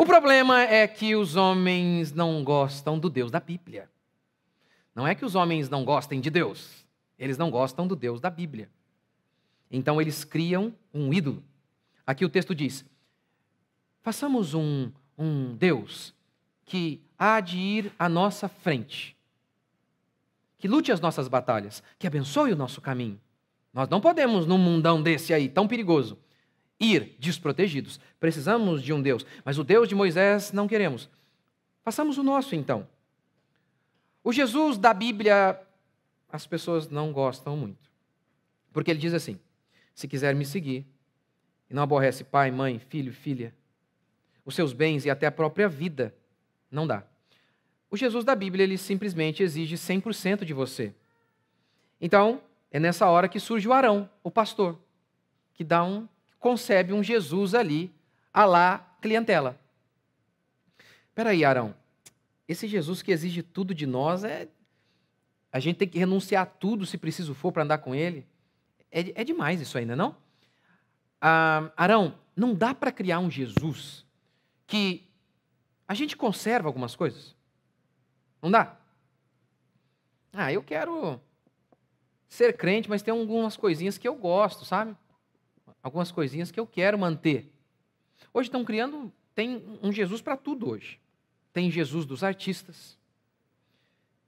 O problema é que os homens não gostam do Deus da Bíblia. Não é que os homens não gostem de Deus, eles não gostam do Deus da Bíblia. Então eles criam um ídolo. Aqui o texto diz: façamos um, um Deus que há de ir à nossa frente, que lute as nossas batalhas, que abençoe o nosso caminho. Nós não podemos, num mundão desse aí, tão perigoso, ir desprotegidos. Precisamos de um Deus, mas o Deus de Moisés não queremos. Façamos o nosso então. O Jesus da Bíblia as pessoas não gostam muito. Porque ele diz assim: se quiser me seguir, e não aborrece pai, mãe, filho, filha, os seus bens e até a própria vida, não dá. O Jesus da Bíblia, ele simplesmente exige 100% de você. Então, é nessa hora que surge o Arão, o pastor, que dá um concebe um Jesus ali, a lá clientela. aí Arão, esse Jesus que exige tudo de nós, é a gente tem que renunciar a tudo se preciso for para andar com ele? É, é demais isso ainda, é não? Ah, Arão, não dá para criar um Jesus que a gente conserva algumas coisas? Não dá? Ah, eu quero ser crente, mas tem algumas coisinhas que eu gosto, sabe? algumas coisinhas que eu quero manter. Hoje estão criando, tem um Jesus para tudo hoje. Tem Jesus dos artistas,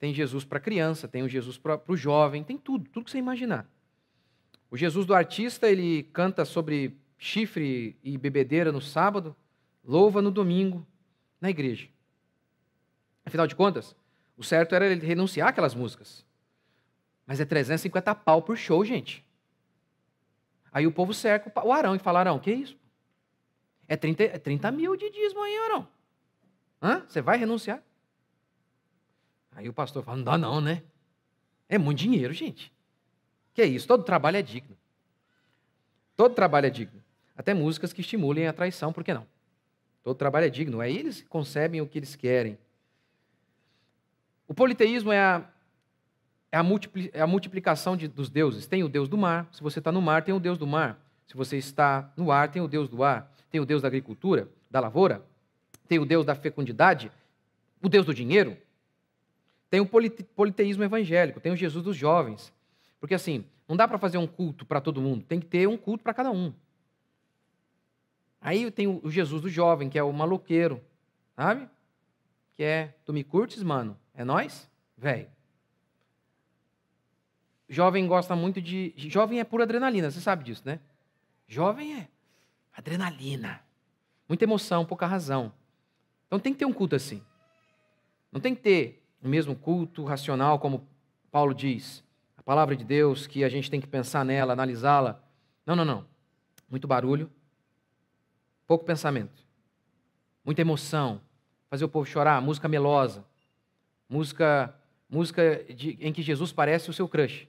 tem Jesus para criança, tem o Jesus para o jovem, tem tudo, tudo que você imaginar. O Jesus do artista, ele canta sobre chifre e bebedeira no sábado, louva no domingo, na igreja. Afinal de contas, o certo era ele renunciar aquelas músicas. Mas é 350 pau por show, gente. Aí o povo cerca o Arão e fala: Arão, que isso? É 30, é 30 mil de dízimo aí, Arão. Hã? Você vai renunciar? Aí o pastor fala: Não dá, não, né? É muito dinheiro, gente. Que é isso? Todo trabalho é digno. Todo trabalho é digno. Até músicas que estimulem a traição, por que não? Todo trabalho é digno. É eles que concebem o que eles querem. O politeísmo é a é a, multipli é a multiplicação de, dos deuses. Tem o Deus do mar, se você está no mar, tem o Deus do mar. Se você está no ar, tem o Deus do ar. Tem o Deus da agricultura, da lavoura. Tem o Deus da fecundidade, o Deus do dinheiro. Tem o polite politeísmo evangélico, tem o Jesus dos jovens. Porque assim, não dá para fazer um culto para todo mundo, tem que ter um culto para cada um. Aí tem o Jesus do jovem, que é o maloqueiro, sabe? Que é, tu me curtes, mano? É nós? Velho. Jovem gosta muito de. Jovem é pura adrenalina, você sabe disso, né? Jovem é adrenalina. Muita emoção, pouca razão. Então tem que ter um culto assim. Não tem que ter o mesmo culto racional, como Paulo diz. A palavra de Deus, que a gente tem que pensar nela, analisá-la. Não, não, não. Muito barulho, pouco pensamento, muita emoção, fazer o povo chorar, música melosa, música música de, em que Jesus parece o seu crush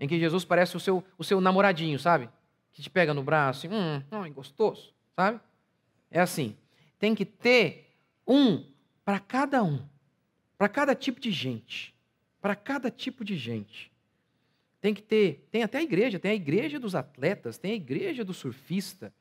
em que Jesus parece o seu, o seu namoradinho, sabe? Que te pega no braço, hum, gostoso, sabe? É assim, tem que ter um para cada um, para cada tipo de gente, para cada tipo de gente. Tem que ter, tem até a igreja, tem a igreja dos atletas, tem a igreja do surfista,